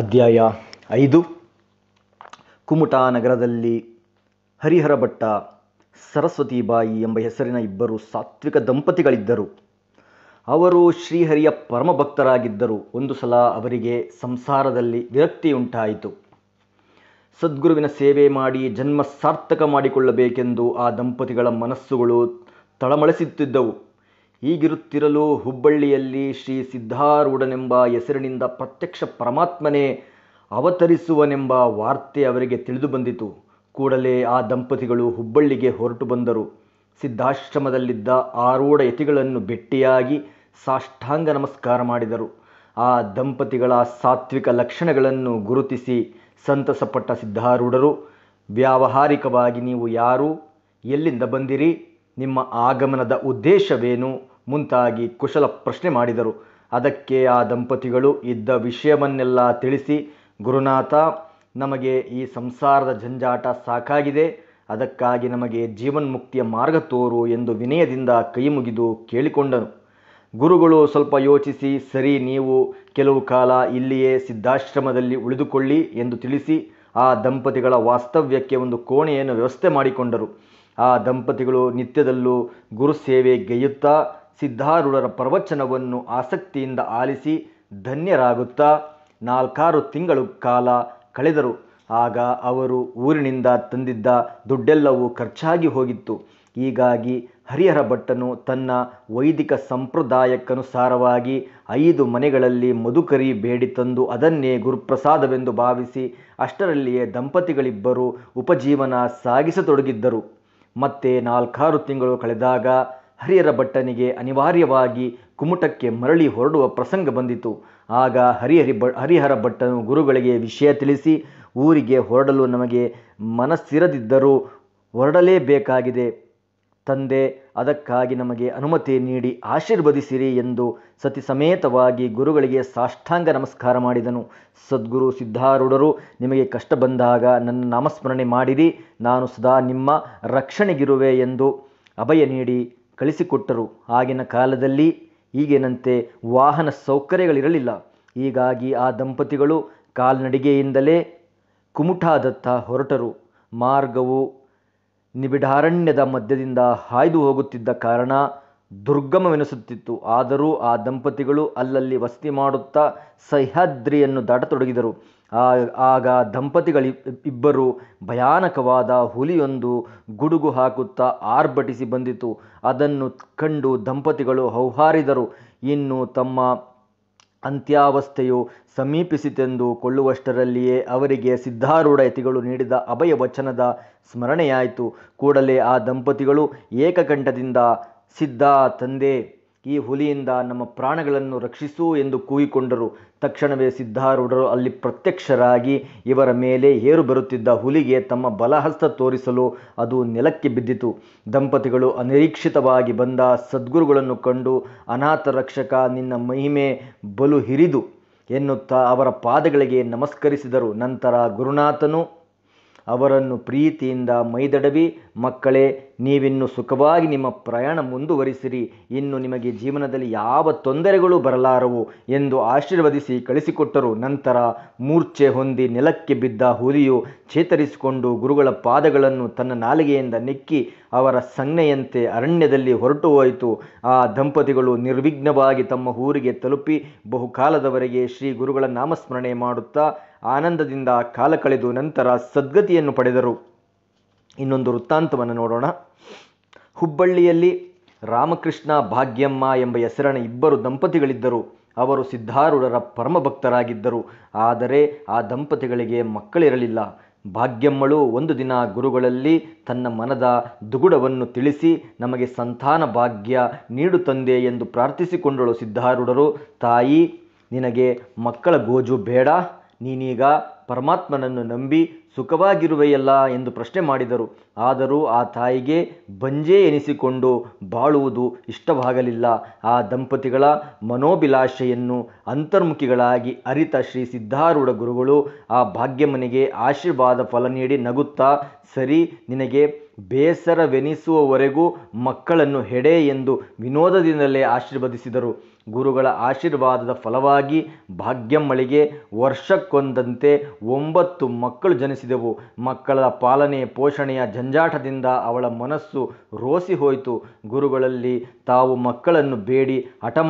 ಅಧ್ಯಾಯ ಐದು ಕುಮುಟಾ ನಗರದಲ್ಲಿ ಹರಿಹರ ಭಟ್ಟ ಸರಸ್ವತಿಬಾಯಿ ಎಂಬ ಹೆಸರಿನ ಇಬ್ಬರು ಸಾತ್ವಿಕ ದಂಪತಿಗಳಿದ್ದರು ಅವರು ಶ್ರೀಹರಿಯ ಪರಮ ಭಕ್ತರಾಗಿದ್ದರು ಒಂದು ಸಲ ಅವರಿಗೆ ಸಂಸಾರದಲ್ಲಿ ಉಂಟಾಯಿತು ಸದ್ಗುರುವಿನ ಸೇವೆ ಮಾಡಿ ಜನ್ಮ ಸಾರ್ಥಕ ಮಾಡಿಕೊಳ್ಳಬೇಕೆಂದು ಆ ದಂಪತಿಗಳ ಮನಸ್ಸುಗಳು ತಳಮಳಿಸುತ್ತಿದ್ದವು ಹೀಗಿರುತ್ತಿರಲು ಹುಬ್ಬಳ್ಳಿಯಲ್ಲಿ ಶ್ರೀ ಸಿದ್ಧಾರೂಢನೆಂಬ ಹೆಸರಿನಿಂದ ಪ್ರತ್ಯಕ್ಷ ಪರಮಾತ್ಮನೇ ಅವತರಿಸುವನೆಂಬ ವಾರ್ತೆ ಅವರಿಗೆ ತಿಳಿದು ಬಂದಿತು ಕೂಡಲೇ ಆ ದಂಪತಿಗಳು ಹುಬ್ಬಳ್ಳಿಗೆ ಹೊರಟು ಬಂದರು ಸಿದ್ಧಾಶ್ರಮದಲ್ಲಿದ್ದ ಆರೂಢ ಯತಿಗಳನ್ನು ಭೆಟ್ಟಿಯಾಗಿ ಸಾಷ್ಟಾಂಗ ನಮಸ್ಕಾರ ಮಾಡಿದರು ಆ ದಂಪತಿಗಳ ಸಾತ್ವಿಕ ಲಕ್ಷಣಗಳನ್ನು ಗುರುತಿಸಿ ಸಂತಸಪಟ್ಟ ಸಿದ್ಧಾರೂಢರು ವ್ಯಾವಹಾರಿಕವಾಗಿ ನೀವು ಯಾರು ಎಲ್ಲಿಂದ ಬಂದಿರಿ ನಿಮ್ಮ ಆಗಮನದ ಉದ್ದೇಶವೇನು ಮುಂತಾಗಿ ಕುಶಲ ಪ್ರಶ್ನೆ ಮಾಡಿದರು ಅದಕ್ಕೆ ಆ ದಂಪತಿಗಳು ಇದ್ದ ವಿಷಯವನ್ನೆಲ್ಲ ತಿಳಿಸಿ ಗುರುನಾಥ ನಮಗೆ ಈ ಸಂಸಾರದ ಜಂಜಾಟ ಸಾಕಾಗಿದೆ ಅದಕ್ಕಾಗಿ ನಮಗೆ ಜೀವನ್ಮುಕ್ತಿಯ ಮಾರ್ಗ ತೋರು ಎಂದು ವಿನಯದಿಂದ ಕೈ ಮುಗಿದು ಕೇಳಿಕೊಂಡನು ಗುರುಗಳು ಸ್ವಲ್ಪ ಯೋಚಿಸಿ ಸರಿ ನೀವು ಕೆಲವು ಕಾಲ ಇಲ್ಲಿಯೇ ಸಿದ್ಧಾಶ್ರಮದಲ್ಲಿ ಉಳಿದುಕೊಳ್ಳಿ ಎಂದು ತಿಳಿಸಿ ಆ ದಂಪತಿಗಳ ವಾಸ್ತವ್ಯಕ್ಕೆ ಒಂದು ಕೋಣೆಯನ್ನು ವ್ಯವಸ್ಥೆ ಮಾಡಿಕೊಂಡರು ಆ ದಂಪತಿಗಳು ನಿತ್ಯದಲ್ಲೂ ಗುರುಸೇವೆ ಗೆಯುತ್ತಾ ಸಿದ್ಧಾರೂಢರ ಪ್ರವಚನವನ್ನು ಆಸಕ್ತಿಯಿಂದ ಆಲಿಸಿ ಧನ್ಯರಾಗುತ್ತಾ ನಾಲ್ಕಾರು ತಿಂಗಳು ಕಾಲ ಕಳೆದರು ಆಗ ಅವರು ಊರಿನಿಂದ ತಂದಿದ್ದ ದುಡ್ಡೆಲ್ಲವೂ ಖರ್ಚಾಗಿ ಹೋಗಿತ್ತು ಹೀಗಾಗಿ ಹರಿಹರ ಭಟ್ಟನು ತನ್ನ ವೈದಿಕ ಸಂಪ್ರದಾಯಕ್ಕನುಸಾರವಾಗಿ ಐದು ಮನೆಗಳಲ್ಲಿ ಮಧುಕರಿ ಬೇಡಿ ತಂದು ಅದನ್ನೇ ಗುರುಪ್ರಸಾದವೆಂದು ಭಾವಿಸಿ ಅಷ್ಟರಲ್ಲಿಯೇ ದಂಪತಿಗಳಿಬ್ಬರು ಉಪಜೀವನ ಸಾಗಿಸತೊಡಗಿದ್ದರು ಮತ್ತೆ ನಾಲ್ಕಾರು ತಿಂಗಳು ಕಳೆದಾಗ ಹರಿಹರ ಭಟ್ಟನಿಗೆ ಅನಿವಾರ್ಯವಾಗಿ ಕುಮಟಕ್ಕೆ ಮರಳಿ ಹೊರಡುವ ಪ್ರಸಂಗ ಬಂದಿತು ಆಗ ಹರಿಹರಿ ಬ ಹರಿಹರ ಭಟ್ಟನು ಗುರುಗಳಿಗೆ ವಿಷಯ ತಿಳಿಸಿ ಊರಿಗೆ ಹೊರಡಲು ನಮಗೆ ಮನಸ್ಸಿರದಿದ್ದರೂ ಹೊರಡಲೇಬೇಕಾಗಿದೆ ತಂದೆ ಅದಕ್ಕಾಗಿ ನಮಗೆ ಅನುಮತಿ ನೀಡಿ ಆಶೀರ್ವದಿಸಿರಿ ಎಂದು ಸತಿ ಸಮೇತವಾಗಿ ಗುರುಗಳಿಗೆ ಸಾಷ್ಟಾಂಗ ನಮಸ್ಕಾರ ಮಾಡಿದನು ಸದ್ಗುರು ಸಿದ್ಧಾರೂಢರು ನಿಮಗೆ ಕಷ್ಟ ಬಂದಾಗ ನನ್ನ ನಾಮಸ್ಮರಣೆ ಮಾಡಿರಿ ನಾನು ಸದಾ ನಿಮ್ಮ ರಕ್ಷಣೆಗಿರುವೆ ಎಂದು ಅಭಯ ನೀಡಿ ಕಳಿಸಿಕೊಟ್ಟರು ಆಗಿನ ಕಾಲದಲ್ಲಿ ಈಗಿನಂತೆ ವಾಹನ ಸೌಕರ್ಯಗಳಿರಲಿಲ್ಲ ಹೀಗಾಗಿ ಆ ದಂಪತಿಗಳು ಕಾಲ್ನಡಿಗೆಯಿಂದಲೇ ಕುಮುಟಾದತ್ತ ಹೊರಟರು ಮಾರ್ಗವು ನಿಬಿಡಾರಣ್ಯದ ಮಧ್ಯದಿಂದ ಹಾಯ್ದು ಹೋಗುತ್ತಿದ್ದ ಕಾರಣ ದುರ್ಗಮವೆನಿಸುತ್ತಿತ್ತು ಆದರೂ ಆ ದಂಪತಿಗಳು ಅಲ್ಲಲ್ಲಿ ವಸತಿ ಮಾಡುತ್ತಾ ಸಹ್ಯಾದ್ರಿಯನ್ನು ದಾಟತೊಡಗಿದರು ಆಗ ದಂಪತಿಗಳಿ ಇಬ್ಬರು ಭಯಾನಕವಾದ ಹುಲಿಯೊಂದು ಗುಡುಗು ಹಾಕುತ್ತಾ ಆರ್ಭಟಿಸಿ ಬಂದಿತು ಅದನ್ನು ಕಂಡು ದಂಪತಿಗಳು ಹೌಹಾರಿದರು ಇನ್ನು ತಮ್ಮ ಅಂತ್ಯಾವಸ್ಥೆಯು ಸಮೀಪಿಸಿತೆಂದು ಕೊಳ್ಳುವಷ್ಟರಲ್ಲಿಯೇ ಅವರಿಗೆ ಸಿದ್ಧಾರೂಢ ಯತಿಗಳು ನೀಡಿದ ಅಭಯ ವಚನದ ಸ್ಮರಣೆಯಾಯಿತು ಕೂಡಲೇ ಆ ದಂಪತಿಗಳು ಏಕಕಂಠದಿಂದ ಸಿದ್ಧ ತಂದೆ ಈ ಹುಲಿಯಿಂದ ನಮ್ಮ ಪ್ರಾಣಗಳನ್ನು ರಕ್ಷಿಸು ಎಂದು ಕೂಗಿಕೊಂಡರು ತಕ್ಷಣವೇ ಸಿದ್ಧಾರೂಢರು ಅಲ್ಲಿ ಪ್ರತ್ಯಕ್ಷರಾಗಿ ಇವರ ಮೇಲೆ ಏರು ಬರುತ್ತಿದ್ದ ಹುಲಿಗೆ ತಮ್ಮ ಬಲಹಸ್ತ ತೋರಿಸಲು ಅದು ನೆಲಕ್ಕೆ ಬಿದ್ದಿತು ದಂಪತಿಗಳು ಅನಿರೀಕ್ಷಿತವಾಗಿ ಬಂದ ಸದ್ಗುರುಗಳನ್ನು ಕಂಡು ಅನಾಥ ರಕ್ಷಕ ನಿನ್ನ ಮಹಿಮೆ ಬಲು ಹಿರಿದು ಎನ್ನುತ್ತಾ ಅವರ ಪಾದಗಳಿಗೆ ನಮಸ್ಕರಿಸಿದರು ನಂತರ ಗುರುನಾಥನು ಅವರನ್ನು ಪ್ರೀತಿಯಿಂದ ಮೈದಡವಿ ಮಕ್ಕಳೇ ನೀವಿನ್ನು ಸುಖವಾಗಿ ನಿಮ್ಮ ಪ್ರಯಾಣ ಮುಂದುವರಿಸಿರಿ ಇನ್ನು ನಿಮಗೆ ಜೀವನದಲ್ಲಿ ಯಾವ ತೊಂದರೆಗಳು ಬರಲಾರವು ಎಂದು ಆಶೀರ್ವದಿಸಿ ಕಳಿಸಿಕೊಟ್ಟರು ನಂತರ ಮೂರ್ಛೆ ಹೊಂದಿ ನೆಲಕ್ಕೆ ಬಿದ್ದ ಹುಲಿಯು ಚೇತರಿಸಿಕೊಂಡು ಗುರುಗಳ ಪಾದಗಳನ್ನು ತನ್ನ ನಾಲಿಗೆಯಿಂದ ನೆಕ್ಕಿ ಅವರ ಸಂಜ್ಞೆಯಂತೆ ಅರಣ್ಯದಲ್ಲಿ ಹೊರಟು ಹೋಯಿತು ಆ ದಂಪತಿಗಳು ನಿರ್ವಿಘ್ನವಾಗಿ ತಮ್ಮ ಊರಿಗೆ ತಲುಪಿ ಬಹುಕಾಲದವರೆಗೆ ಶ್ರೀ ಗುರುಗಳ ನಾಮಸ್ಮರಣೆ ಮಾಡುತ್ತಾ ಆನಂದದಿಂದ ಕಾಲ ಕಳೆದು ನಂತರ ಸದ್ಗತಿಯನ್ನು ಪಡೆದರು ಇನ್ನೊಂದು ವೃತ್ತಾಂತವನ್ನು ನೋಡೋಣ ಹುಬ್ಬಳ್ಳಿಯಲ್ಲಿ ರಾಮಕೃಷ್ಣ ಭಾಗ್ಯಮ್ಮ ಎಂಬ ಹೆಸರಣ ಇಬ್ಬರು ದಂಪತಿಗಳಿದ್ದರು ಅವರು ಸಿದ್ಧಾರೂಢರ ಭಕ್ತರಾಗಿದ್ದರು ಆದರೆ ಆ ದಂಪತಿಗಳಿಗೆ ಮಕ್ಕಳಿರಲಿಲ್ಲ ಭಾಗ್ಯಮ್ಮಳು ಒಂದು ದಿನ ಗುರುಗಳಲ್ಲಿ ತನ್ನ ಮನದ ದುಗುಡವನ್ನು ತಿಳಿಸಿ ನಮಗೆ ಸಂತಾನ ಭಾಗ್ಯ ನೀಡು ತಂದೆ ಎಂದು ಪ್ರಾರ್ಥಿಸಿಕೊಂಡಳು ಸಿದ್ಧಾರೂಢರು ತಾಯಿ ನಿನಗೆ ಮಕ್ಕಳ ಗೋಜು ಬೇಡ ನೀನೀಗ ಪರಮಾತ್ಮನನ್ನು ನಂಬಿ ಸುಖವಾಗಿರುವೆಯಲ್ಲ ಎಂದು ಪ್ರಶ್ನೆ ಮಾಡಿದರು ಆದರೂ ಆ ತಾಯಿಗೆ ಬಂಜೆ ಎನಿಸಿಕೊಂಡು ಬಾಳುವುದು ಇಷ್ಟವಾಗಲಿಲ್ಲ ಆ ದಂಪತಿಗಳ ಮನೋಭಿಲಾಷೆಯನ್ನು ಅಂತರ್ಮುಖಿಗಳಾಗಿ ಅರಿತ ಶ್ರೀ ಸಿದ್ಧಾರೂಢ ಗುರುಗಳು ಆ ಭಾಗ್ಯಮನೆಗೆ ಆಶೀರ್ವಾದ ಫಲ ನೀಡಿ ನಗುತ್ತಾ ಸರಿ ನಿನಗೆ ಬೇಸರವೆನಿಸುವವರೆಗೂ ಮಕ್ಕಳನ್ನು ಹೆಡೆ ಎಂದು ವಿನೋದದಿಂದಲೇ ಆಶೀರ್ವದಿಸಿದರು ಗುರುಗಳ ಆಶೀರ್ವಾದದ ಫಲವಾಗಿ ಭಾಗ್ಯಮ್ಮಳಿಗೆ ವರ್ಷಕ್ಕೊಂದಂತೆ ಒಂಬತ್ತು ಮಕ್ಕಳು ಜನಿಸಿದವು ಮಕ್ಕಳ ಪಾಲನೆ ಪೋಷಣೆಯ ಜಂಜಾಟದಿಂದ ಅವಳ ಮನಸ್ಸು ರೋಸಿ ಹೋಯಿತು ಗುರುಗಳಲ್ಲಿ ತಾವು ಮಕ್ಕಳನ್ನು ಬೇಡಿ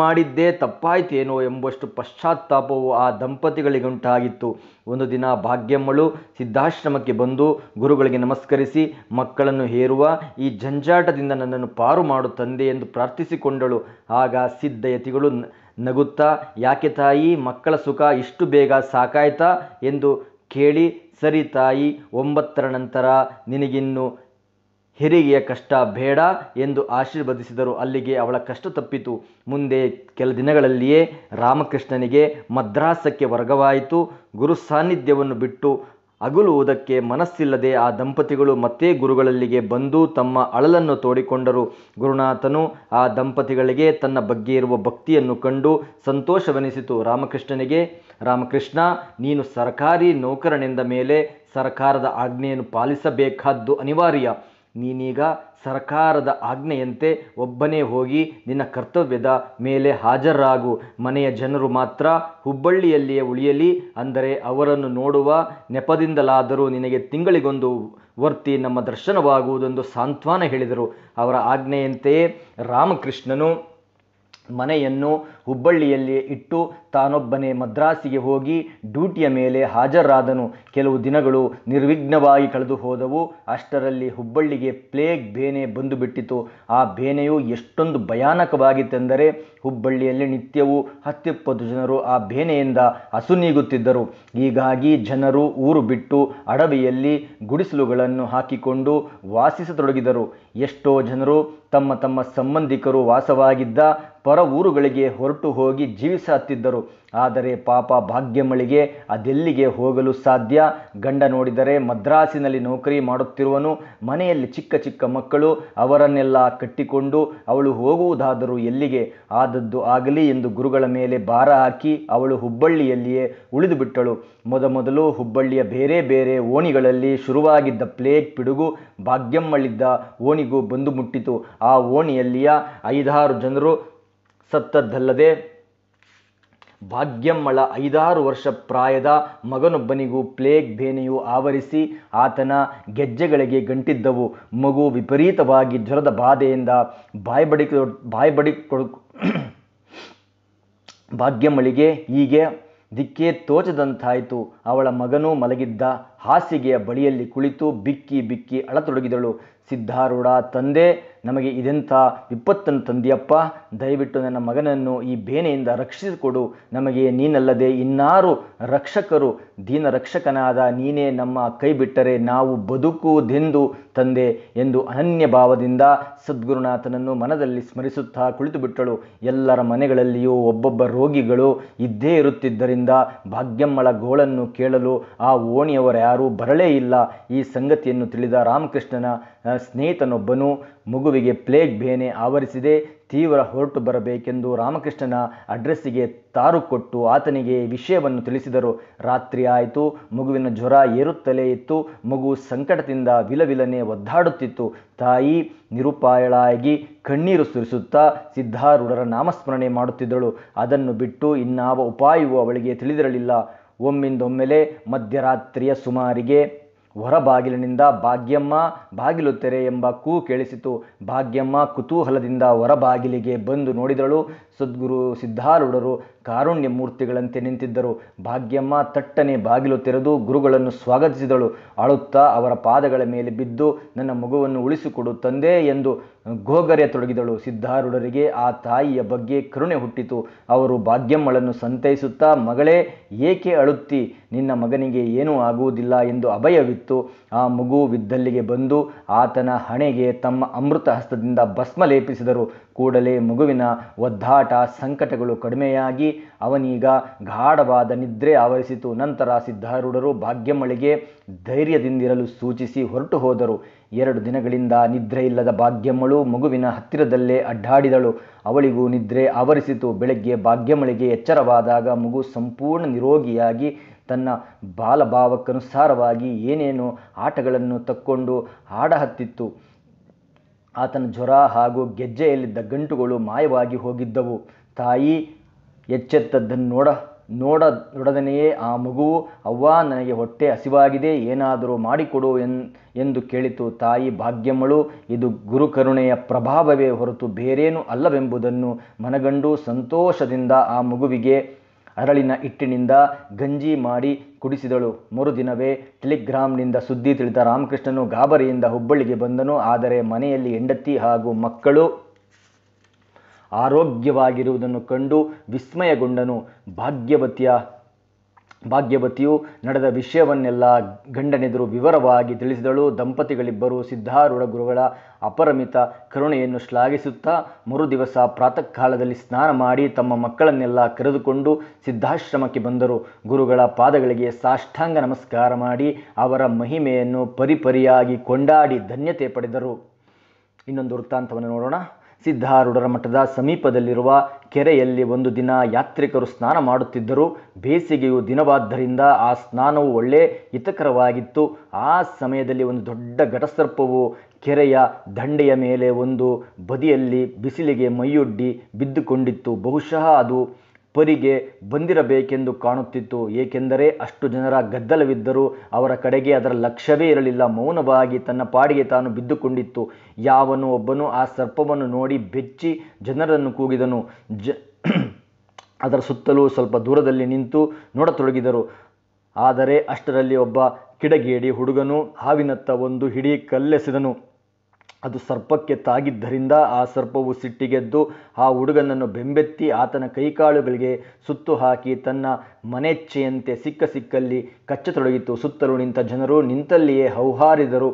ಮಾಡಿದ್ದೇ ತಪ್ಪಾಯ್ತೇನೋ ಎಂಬಷ್ಟು ಪಶ್ಚಾತ್ತಾಪವು ಆ ದಂಪತಿಗಳಿಗುಂಟಾಗಿತ್ತು ಒಂದು ದಿನ ಭಾಗ್ಯಮ್ಮಳು ಸಿದ್ಧಾಶ್ರಮಕ್ಕೆ ಬಂದು ಗುರುಗಳಿಗೆ ನಮಸ್ಕರಿಸಿ ಮಕ್ಕಳನ್ನು ಹೇರುವ ಈ ಜಂಜಾಟದಿಂದ ನನ್ನನ್ನು ಪಾರು ಮಾಡು ತಂದೆ ಎಂದು ಪ್ರಾರ್ಥಿಸಿಕೊಂಡಳು ಆಗ ಸಿದ್ಧಯತಿಗಳು ನಗುತ್ತಾ ಯಾಕೆ ತಾಯಿ ಮಕ್ಕಳ ಸುಖ ಇಷ್ಟು ಬೇಗ ಸಾಕಾಯ್ತಾ ಎಂದು ಕೇಳಿ ಸರಿ ತಾಯಿ ಒಂಬತ್ತರ ನಂತರ ನಿನಗಿನ್ನು ಹೆರಿಗೆಯ ಕಷ್ಟ ಬೇಡ ಎಂದು ಆಶೀರ್ವದಿಸಿದರು ಅಲ್ಲಿಗೆ ಅವಳ ಕಷ್ಟ ತಪ್ಪಿತು ಮುಂದೆ ಕೆಲ ದಿನಗಳಲ್ಲಿಯೇ ರಾಮಕೃಷ್ಣನಿಗೆ ಮದ್ರಾಸಕ್ಕೆ ವರ್ಗವಾಯಿತು ಗುರು ಬಿಟ್ಟು ಅಗಲುವುದಕ್ಕೆ ಮನಸ್ಸಿಲ್ಲದೆ ಆ ದಂಪತಿಗಳು ಮತ್ತೆ ಗುರುಗಳಲ್ಲಿಗೆ ಬಂದು ತಮ್ಮ ಅಳಲನ್ನು ತೋಡಿಕೊಂಡರು ಗುರುನಾಥನು ಆ ದಂಪತಿಗಳಿಗೆ ತನ್ನ ಬಗ್ಗೆ ಇರುವ ಭಕ್ತಿಯನ್ನು ಕಂಡು ಸಂತೋಷವೆನಿಸಿತು ರಾಮಕೃಷ್ಣನಿಗೆ ರಾಮಕೃಷ್ಣ ನೀನು ಸರ್ಕಾರಿ ನೌಕರನೆಂದ ಮೇಲೆ ಸರ್ಕಾರದ ಆಜ್ಞೆಯನ್ನು ಪಾಲಿಸಬೇಕಾದ್ದು ಅನಿವಾರ್ಯ ನೀನೀಗ ಸರ್ಕಾರದ ಆಜ್ಞೆಯಂತೆ ಒಬ್ಬನೇ ಹೋಗಿ ನಿನ್ನ ಕರ್ತವ್ಯದ ಮೇಲೆ ಹಾಜರಾಗು ಮನೆಯ ಜನರು ಮಾತ್ರ ಹುಬ್ಬಳ್ಳಿಯಲ್ಲಿಯೇ ಉಳಿಯಲಿ ಅಂದರೆ ಅವರನ್ನು ನೋಡುವ ನೆಪದಿಂದಲಾದರೂ ನಿನಗೆ ತಿಂಗಳಿಗೊಂದು ವರ್ತಿ ನಮ್ಮ ದರ್ಶನವಾಗುವುದೆಂದು ಸಾಂತ್ವನ ಹೇಳಿದರು ಅವರ ಆಜ್ಞೆಯಂತೆಯೇ ರಾಮಕೃಷ್ಣನು ಮನೆಯನ್ನು ಹುಬ್ಬಳ್ಳಿಯಲ್ಲಿ ಇಟ್ಟು ತಾನೊಬ್ಬನೇ ಮದ್ರಾಸಿಗೆ ಹೋಗಿ ಡ್ಯೂಟಿಯ ಮೇಲೆ ಹಾಜರಾದನು ಕೆಲವು ದಿನಗಳು ನಿರ್ವಿಘ್ನವಾಗಿ ಕಳೆದು ಹೋದವು ಅಷ್ಟರಲ್ಲಿ ಹುಬ್ಬಳ್ಳಿಗೆ ಪ್ಲೇಗ್ ಬೇನೆ ಬಂದುಬಿಟ್ಟಿತು ಆ ಬೇನೆಯು ಎಷ್ಟೊಂದು ಭಯಾನಕವಾಗಿತ್ತೆಂದರೆ ಹುಬ್ಬಳ್ಳಿಯಲ್ಲಿ ನಿತ್ಯವೂ ಹತ್ತಿಪ್ಪತ್ತು ಜನರು ಆ ಬೇನೆಯಿಂದ ಹಸುನೀಗುತ್ತಿದ್ದರು ಹೀಗಾಗಿ ಜನರು ಊರು ಬಿಟ್ಟು ಅಡವಿಯಲ್ಲಿ ಗುಡಿಸಲುಗಳನ್ನು ಹಾಕಿಕೊಂಡು ವಾಸಿಸತೊಡಗಿದರು ಎಷ್ಟೋ ಜನರು ತಮ್ಮ ತಮ್ಮ ಸಂಬಂಧಿಕರು ವಾಸವಾಗಿದ್ದ ಪರ ಊರುಗಳಿಗೆ ಹೊರಟು ಹೋಗಿ ಜೀವಿಸುತ್ತಿದ್ದರು ಆದರೆ ಪಾಪ ಭಾಗ್ಯಮಳಿಗೆ ಅದೆಲ್ಲಿಗೆ ಹೋಗಲು ಸಾಧ್ಯ ಗಂಡ ನೋಡಿದರೆ ಮದ್ರಾಸಿನಲ್ಲಿ ನೌಕರಿ ಮಾಡುತ್ತಿರುವನು ಮನೆಯಲ್ಲಿ ಚಿಕ್ಕ ಚಿಕ್ಕ ಮಕ್ಕಳು ಅವರನ್ನೆಲ್ಲ ಕಟ್ಟಿಕೊಂಡು ಅವಳು ಹೋಗುವುದಾದರೂ ಎಲ್ಲಿಗೆ ಆದದ್ದು ಆಗಲಿ ಎಂದು ಗುರುಗಳ ಮೇಲೆ ಭಾರ ಹಾಕಿ ಅವಳು ಹುಬ್ಬಳ್ಳಿಯಲ್ಲಿಯೇ ಉಳಿದುಬಿಟ್ಟಳು ಮೊದಮೊದಲು ಹುಬ್ಬಳ್ಳಿಯ ಬೇರೆ ಬೇರೆ ಓಣಿಗಳಲ್ಲಿ ಶುರುವಾಗಿದ್ದ ಪ್ಲೇಗ್ ಪಿಡುಗು ಭಾಗ್ಯಮ್ಮಳಿದ್ದ ಓಣಿಗೂ ಬಂದು ಮುಟ್ಟಿತು ಆ ಓಣಿಯಲ್ಲಿಯ ಐದಾರು ಜನರು ಸತ್ತದ್ದಲ್ಲದೆ ಭಾಗ್ಯಮ್ಮಳ ಐದಾರು ವರ್ಷ ಪ್ರಾಯದ ಮಗನೊಬ್ಬನಿಗೂ ಪ್ಲೇಗ್ ಬೇನೆಯು ಆವರಿಸಿ ಆತನ ಗೆಜ್ಜೆಗಳಿಗೆ ಗಂಟಿದ್ದವು ಮಗು ವಿಪರೀತವಾಗಿ ಜ್ವರದ ಬಾಧೆಯಿಂದ ಬಾಯ್ಬಡಿ ಬಾಯ್ಬಡಿ ಭಾಗ್ಯಮ್ಮಳಿಗೆ ಹೀಗೆ ದಿಕ್ಕೇ ತೋಚದಂತಾಯಿತು ಅವಳ ಮಗನೂ ಮಲಗಿದ್ದ ಹಾಸಿಗೆಯ ಬಳಿಯಲ್ಲಿ ಕುಳಿತು ಬಿಕ್ಕಿ ಬಿಕ್ಕಿ ಅಳತೊಡಗಿದಳು ಸಿದ್ಧಾರೂಢ ತಂದೆ ನಮಗೆ ಇದೆಂಥ ವಿಪತ್ತನ್ನು ತಂದಿಯಪ್ಪ ದಯವಿಟ್ಟು ನನ್ನ ಮಗನನ್ನು ಈ ಬೇನೆಯಿಂದ ರಕ್ಷಿಸಿಕೊಡು ನಮಗೆ ನೀನಲ್ಲದೆ ಇನ್ನಾರು ರಕ್ಷಕರು ದೀನ ರಕ್ಷಕನಾದ ನೀನೇ ನಮ್ಮ ಕೈ ಬಿಟ್ಟರೆ ನಾವು ಬದುಕುವುದೆಂದು ತಂದೆ ಎಂದು ಅನನ್ಯ ಭಾವದಿಂದ ಸದ್ಗುರುನಾಥನನ್ನು ಮನದಲ್ಲಿ ಸ್ಮರಿಸುತ್ತಾ ಕುಳಿತುಬಿಟ್ಟಳು ಎಲ್ಲರ ಮನೆಗಳಲ್ಲಿಯೂ ಒಬ್ಬೊಬ್ಬ ರೋಗಿಗಳು ಇದ್ದೇ ಇರುತ್ತಿದ್ದರಿಂದ ಭಾಗ್ಯಮ್ಮಳ ಗೋಳನ್ನು ಕೇಳಲು ಆ ಓಣಿಯವರ ಯಾರೂ ಬರಲೇ ಇಲ್ಲ ಈ ಸಂಗತಿಯನ್ನು ತಿಳಿದ ರಾಮಕೃಷ್ಣನ ಸ್ನೇಹಿತನೊಬ್ಬನು ಮಗುವಿಗೆ ಪ್ಲೇಗ್ ಬೇನೆ ಆವರಿಸಿದೆ ತೀವ್ರ ಹೊರಟು ಬರಬೇಕೆಂದು ರಾಮಕೃಷ್ಣನ ಅಡ್ರೆಸ್ಸಿಗೆ ತಾರು ಕೊಟ್ಟು ಆತನಿಗೆ ವಿಷಯವನ್ನು ತಿಳಿಸಿದರು ರಾತ್ರಿ ಆಯಿತು ಮಗುವಿನ ಜ್ವರ ಏರುತ್ತಲೇ ಇತ್ತು ಮಗು ಸಂಕಟದಿಂದ ವಿಲವಿಲನೆ ಒದ್ದಾಡುತ್ತಿತ್ತು ತಾಯಿ ನಿರುಪಾಯಳಾಗಿ ಕಣ್ಣೀರು ಸುರಿಸುತ್ತಾ ಸಿದ್ಧಾರೂಢರ ನಾಮಸ್ಮರಣೆ ಮಾಡುತ್ತಿದ್ದಳು ಅದನ್ನು ಬಿಟ್ಟು ಇನ್ನಾವ ಉಪಾಯವು ಅವಳಿಗೆ ತಿಳಿದಿರಲಿಲ್ಲ ಒಮ್ಮಿಂದೊಮ್ಮೆಲೆ ಮಧ್ಯರಾತ್ರಿಯ ಸುಮಾರಿಗೆ ಹೊರಬಾಗಿಲಿನಿಂದ ಭಾಗ್ಯಮ್ಮ ಬಾಗಿಲು ತೆರೆ ಎಂಬ ಕೂ ಕೇಳಿಸಿತು ಭಾಗ್ಯಮ್ಮ ಕುತೂಹಲದಿಂದ ಹೊರಬಾಗಿಲಿಗೆ ಬಂದು ನೋಡಿದಳು ಸದ್ಗುರು ಸಿದ್ಧಾರೂಢರು ಕಾರುಣ್ಯ ಮೂರ್ತಿಗಳಂತೆ ನಿಂತಿದ್ದರು ಭಾಗ್ಯಮ್ಮ ತಟ್ಟನೆ ಬಾಗಿಲು ತೆರೆದು ಗುರುಗಳನ್ನು ಸ್ವಾಗತಿಸಿದಳು ಅಳುತ್ತಾ ಅವರ ಪಾದಗಳ ಮೇಲೆ ಬಿದ್ದು ನನ್ನ ಮಗುವನ್ನು ಉಳಿಸಿಕೊಡು ತಂದೆ ಎಂದು ಗೋಗರೆ ತೊಡಗಿದಳು ಸಿದ್ಧಾರೂಢರಿಗೆ ಆ ತಾಯಿಯ ಬಗ್ಗೆ ಕರುಣೆ ಹುಟ್ಟಿತು ಅವರು ಭಾಗ್ಯಮ್ಮಳನ್ನು ಸಂತೈಸುತ್ತಾ ಮಗಳೇ ಏಕೆ ಅಳುತ್ತಿ ನಿನ್ನ ಮಗನಿಗೆ ಏನೂ ಆಗುವುದಿಲ್ಲ ಎಂದು ಅಭಯವಿತ್ತು ಆ ಮಗು ವಿದ್ದಲ್ಲಿಗೆ ಬಂದು ಆತನ ಹಣೆಗೆ ತಮ್ಮ ಅಮೃತ ಹಸ್ತದಿಂದ ಭಸ್ಮ ಲೇಪಿಸಿದರು ಕೂಡಲೇ ಮಗುವಿನ ಒದ್ದಾಟ ಸಂಕಟಗಳು ಕಡಿಮೆಯಾಗಿ ಅವನೀಗ ಗಾಢವಾದ ನಿದ್ರೆ ಆವರಿಸಿತು ನಂತರ ಸಿದ್ಧಾರೂಢರು ಭಾಗ್ಯಮ್ಮಳಿಗೆ ಧೈರ್ಯದಿಂದಿರಲು ಸೂಚಿಸಿ ಹೊರಟು ಹೋದರು ಎರಡು ದಿನಗಳಿಂದ ನಿದ್ರೆಯಿಲ್ಲದ ಭಾಗ್ಯಮ್ಮಳು ಮಗುವಿನ ಹತ್ತಿರದಲ್ಲೇ ಅಡ್ಡಾಡಿದಳು ಅವಳಿಗೂ ನಿದ್ರೆ ಆವರಿಸಿತು ಬೆಳಗ್ಗೆ ಭಾಗ್ಯಮಳಿಗೆ ಎಚ್ಚರವಾದಾಗ ಮಗು ಸಂಪೂರ್ಣ ನಿರೋಗಿಯಾಗಿ ತನ್ನ ಬಾಲಭಾವಕ್ಕನುಸಾರವಾಗಿ ಏನೇನೋ ಆಟಗಳನ್ನು ತಕ್ಕೊಂಡು ಆಡಹತ್ತಿತ್ತು ಆತನ ಜ್ವರ ಹಾಗೂ ಗೆಜ್ಜೆಯಲ್ಲಿದ್ದ ಗಂಟುಗಳು ಮಾಯವಾಗಿ ಹೋಗಿದ್ದವು ತಾಯಿ ಎಚ್ಚೆತ್ತದ್ದನ್ನು ನೋಡ ನೋಡ ನೋಡದನೆಯೇ ಆ ಮಗುವು ಅವ್ವಾ ನನಗೆ ಹೊಟ್ಟೆ ಹಸಿವಾಗಿದೆ ಏನಾದರೂ ಮಾಡಿಕೊಡು ಎನ್ ಎಂದು ಕೇಳಿತು ತಾಯಿ ಭಾಗ್ಯಮ್ಮಳು ಇದು ಗುರುಕರುಣೆಯ ಪ್ರಭಾವವೇ ಹೊರತು ಬೇರೇನೂ ಅಲ್ಲವೆಂಬುದನ್ನು ಮನಗಂಡು ಸಂತೋಷದಿಂದ ಆ ಮಗುವಿಗೆ ಅರಳಿನ ಹಿಟ್ಟಿನಿಂದ ಗಂಜಿ ಮಾಡಿ ಕುಡಿಸಿದಳು ಮರುದಿನವೇ ಟೆಲಿಗ್ರಾಮ್ನಿಂದ ಸುದ್ದಿ ತಿಳಿದ ರಾಮಕೃಷ್ಣನು ಗಾಬರಿಯಿಂದ ಹುಬ್ಬಳ್ಳಿಗೆ ಬಂದನು ಆದರೆ ಮನೆಯಲ್ಲಿ ಹೆಂಡತಿ ಹಾಗೂ ಮಕ್ಕಳು ಆರೋಗ್ಯವಾಗಿರುವುದನ್ನು ಕಂಡು ವಿಸ್ಮಯಗೊಂಡನು ಭಾಗ್ಯವತಿಯ ಭಾಗ್ಯವತಿಯು ನಡೆದ ವಿಷಯವನ್ನೆಲ್ಲ ಗಂಡನೆದುರು ವಿವರವಾಗಿ ತಿಳಿಸಿದಳು ದಂಪತಿಗಳಿಬ್ಬರು ಸಿದ್ಧಾರೂಢ ಗುರುಗಳ ಅಪರಮಿತ ಕರುಣೆಯನ್ನು ಶ್ಲಾಘಿಸುತ್ತಾ ದಿವಸ ಪ್ರಾತಃ ಕಾಲದಲ್ಲಿ ಸ್ನಾನ ಮಾಡಿ ತಮ್ಮ ಮಕ್ಕಳನ್ನೆಲ್ಲ ಕರೆದುಕೊಂಡು ಸಿದ್ಧಾಶ್ರಮಕ್ಕೆ ಬಂದರು ಗುರುಗಳ ಪಾದಗಳಿಗೆ ಸಾಷ್ಟಾಂಗ ನಮಸ್ಕಾರ ಮಾಡಿ ಅವರ ಮಹಿಮೆಯನ್ನು ಪರಿಪರಿಯಾಗಿ ಕೊಂಡಾಡಿ ಧನ್ಯತೆ ಪಡೆದರು ಇನ್ನೊಂದು ವೃತ್ತಾಂತವನ್ನು ನೋಡೋಣ ಸಿದ್ಧಾರೂಢರ ಮಠದ ಸಮೀಪದಲ್ಲಿರುವ ಕೆರೆಯಲ್ಲಿ ಒಂದು ದಿನ ಯಾತ್ರಿಕರು ಸ್ನಾನ ಮಾಡುತ್ತಿದ್ದರು ಬೇಸಿಗೆಯು ದಿನವಾದ್ದರಿಂದ ಆ ಸ್ನಾನವು ಒಳ್ಳೆ ಹಿತಕರವಾಗಿತ್ತು ಆ ಸಮಯದಲ್ಲಿ ಒಂದು ದೊಡ್ಡ ಘಟಸರ್ಪವು ಕೆರೆಯ ದಂಡೆಯ ಮೇಲೆ ಒಂದು ಬದಿಯಲ್ಲಿ ಬಿಸಿಲಿಗೆ ಮೈಯೊಡ್ಡಿ ಬಿದ್ದುಕೊಂಡಿತ್ತು ಬಹುಶಃ ಅದು ಪರಿಗೆ ಬಂದಿರಬೇಕೆಂದು ಕಾಣುತ್ತಿತ್ತು ಏಕೆಂದರೆ ಅಷ್ಟು ಜನರ ಗದ್ದಲವಿದ್ದರೂ ಅವರ ಕಡೆಗೆ ಅದರ ಲಕ್ಷ್ಯವೇ ಇರಲಿಲ್ಲ ಮೌನವಾಗಿ ತನ್ನ ಪಾಡಿಗೆ ತಾನು ಬಿದ್ದುಕೊಂಡಿತ್ತು ಯಾವನು ಒಬ್ಬನು ಆ ಸರ್ಪವನ್ನು ನೋಡಿ ಬೆಚ್ಚಿ ಜನರನ್ನು ಕೂಗಿದನು ಜ ಅದರ ಸುತ್ತಲೂ ಸ್ವಲ್ಪ ದೂರದಲ್ಲಿ ನಿಂತು ನೋಡತೊಡಗಿದರು ಆದರೆ ಅಷ್ಟರಲ್ಲಿ ಒಬ್ಬ ಕಿಡಗೇಡಿ ಹುಡುಗನು ಹಾವಿನತ್ತ ಒಂದು ಹಿಡಿ ಕಲ್ಲೆಸೆದನು ಅದು ಸರ್ಪಕ್ಕೆ ತಾಗಿದ್ದರಿಂದ ಆ ಸರ್ಪವು ಸಿಟ್ಟಿಗೆದ್ದು ಆ ಹುಡುಗನನ್ನು ಬೆಂಬೆತ್ತಿ ಆತನ ಕೈಕಾಲುಗಳಿಗೆ ಸುತ್ತು ಹಾಕಿ ತನ್ನ ಮನೆಚ್ಚೆಯಂತೆ ಸಿಕ್ಕ ಸಿಕ್ಕಲ್ಲಿ ಕಚ್ಚತೊಡಗಿತು ಸುತ್ತಲೂ ನಿಂತ ಜನರು ನಿಂತಲ್ಲಿಯೇ ಹೌಹಾರಿದರು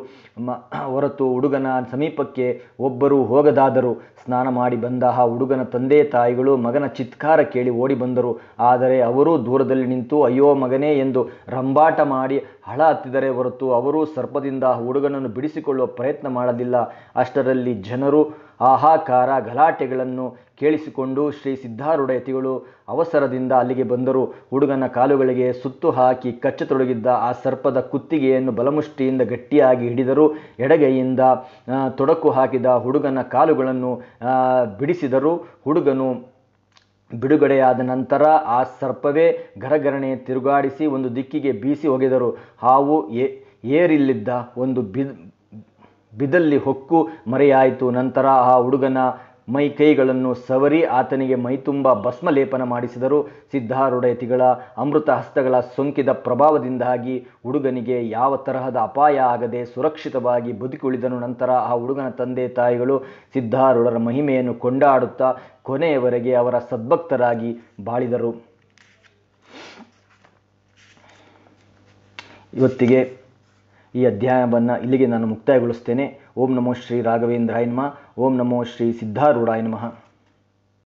ಹೊರತು ಹುಡುಗನ ಸಮೀಪಕ್ಕೆ ಒಬ್ಬರು ಹೋಗದಾದರು ಸ್ನಾನ ಮಾಡಿ ಬಂದ ಆ ಹುಡುಗನ ತಂದೆ ತಾಯಿಗಳು ಮಗನ ಚಿತ್ಕಾರ ಕೇಳಿ ಓಡಿ ಬಂದರು ಆದರೆ ಅವರೂ ದೂರದಲ್ಲಿ ನಿಂತು ಅಯ್ಯೋ ಮಗನೇ ಎಂದು ರಂಬಾಟ ಮಾಡಿ ಹಳ ಹತ್ತಿದರೆ ಹೊರತು ಅವರೂ ಸರ್ಪದಿಂದ ಹುಡುಗನನ್ನು ಬಿಡಿಸಿಕೊಳ್ಳುವ ಪ್ರಯತ್ನ ಮಾಡಲಿಲ್ಲ ಅಷ್ಟರಲ್ಲಿ ಜನರು ಹಾಹಾಕಾರ ಗಲಾಟೆಗಳನ್ನು ಕೇಳಿಸಿಕೊಂಡು ಶ್ರೀ ಸಿದ್ಧಾರೂಢಯತಿಗಳು ಅವಸರದಿಂದ ಅಲ್ಲಿಗೆ ಬಂದರು ಹುಡುಗನ ಕಾಲುಗಳಿಗೆ ಸುತ್ತು ಹಾಕಿ ಕಚ್ಚತೊಡಗಿದ್ದ ಆ ಸರ್ಪದ ಕುತ್ತಿಗೆಯನ್ನು ಬಲಮುಷ್ಟಿಯಿಂದ ಗಟ್ಟಿಯಾಗಿ ಹಿಡಿದರು ಎಡಗೈಯಿಂದ ತೊಡಕು ಹಾಕಿದ ಹುಡುಗನ ಕಾಲುಗಳನ್ನು ಬಿಡಿಸಿದರು ಹುಡುಗನು ಬಿಡುಗಡೆಯಾದ ನಂತರ ಆ ಸರ್ಪವೇ ಗರಗರಣೆ ತಿರುಗಾಡಿಸಿ ಒಂದು ದಿಕ್ಕಿಗೆ ಬೀಸಿ ಒಗೆದರು ಹಾವು ಏರಿಲ್ಲಿದ್ದ ಒಂದು ಬಿ ಬಿದಲ್ಲಿ ಹೊಕ್ಕು ಮರೆಯಾಯಿತು ನಂತರ ಆ ಹುಡುಗನ ಮೈ ಕೈಗಳನ್ನು ಸವರಿ ಆತನಿಗೆ ಮೈತುಂಬ ಭಸ್ಮಲೇಪನ ಮಾಡಿಸಿದರು ಸಿದ್ಧಾರುಢಯತಿಗಳ ಅಮೃತ ಹಸ್ತಗಳ ಸೋಂಕಿದ ಪ್ರಭಾವದಿಂದಾಗಿ ಹುಡುಗನಿಗೆ ಯಾವ ತರಹದ ಅಪಾಯ ಆಗದೆ ಸುರಕ್ಷಿತವಾಗಿ ಬದುಕುಳಿದನು ನಂತರ ಆ ಹುಡುಗನ ತಂದೆ ತಾಯಿಗಳು ಸಿದ್ಧಾರುಡರ ಮಹಿಮೆಯನ್ನು ಕೊಂಡಾಡುತ್ತಾ ಕೊನೆಯವರೆಗೆ ಅವರ ಸದ್ಭಕ್ತರಾಗಿ ಬಾಳಿದರು ಇವತ್ತಿಗೆ ಈ ಅಧ್ಯಾಯವನ್ನು ಇಲ್ಲಿಗೆ ನಾನು ಮುಕ್ತಾಯಗೊಳಿಸ್ತೇನೆ ಓಂ ನಮೋ ಶ್ರೀ ರಾಘವೇಂದ್ರಾಯ ನಮಃ ಓಂ ನಮೋ ಶ್ರೀ ಸಿದ್ಧಾರೂಢಾಯ